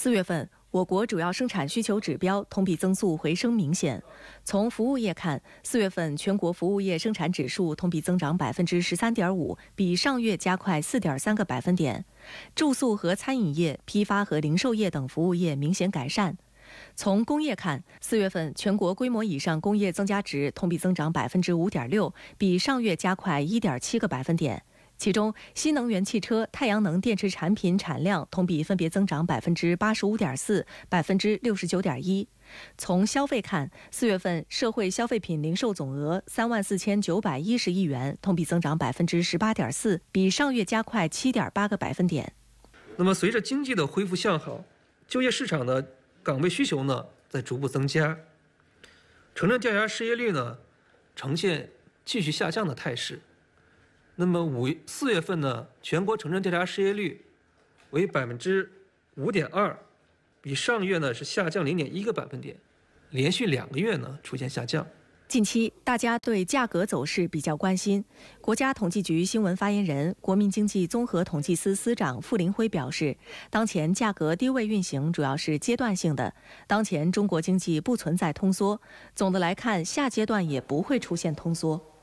四月份，我国主要生产需求指标同比增速回升明显。从服务业看，四月份全国服务业生产指数同比增长百分之十三点五，比上月加快四点三个百分点。住宿和餐饮业、批发和零售业等服务业明显改善。从工业看，四月份全国规模以上工业增加值同比增长百分之五点六，比上月加快一点七个百分点。其中，新能源汽车、太阳能电池产品产量同比分别增长百分之八十五点四、百分之六十九点一。从消费看，四月份社会消费品零售总额三万四千九百一十亿元，同比增长百分之十八点四，比上月加快七点八个百分点。那么，随着经济的恢复向好，就业市场的岗位需求呢在逐步增加，城镇调研失业率呢呈现继续下降的态势。那么五四月份呢，全国城镇调查失业率为百分之五点二，比上月呢是下降零点一个百分点，连续两个月呢出现下降。近期大家对价格走势比较关心，国家统计局新闻发言人、国民经济综合统计司司长傅林辉表示，当前价格低位运行主要是阶段性的，当前中国经济不存在通缩，总的来看下阶段也不会出现通缩。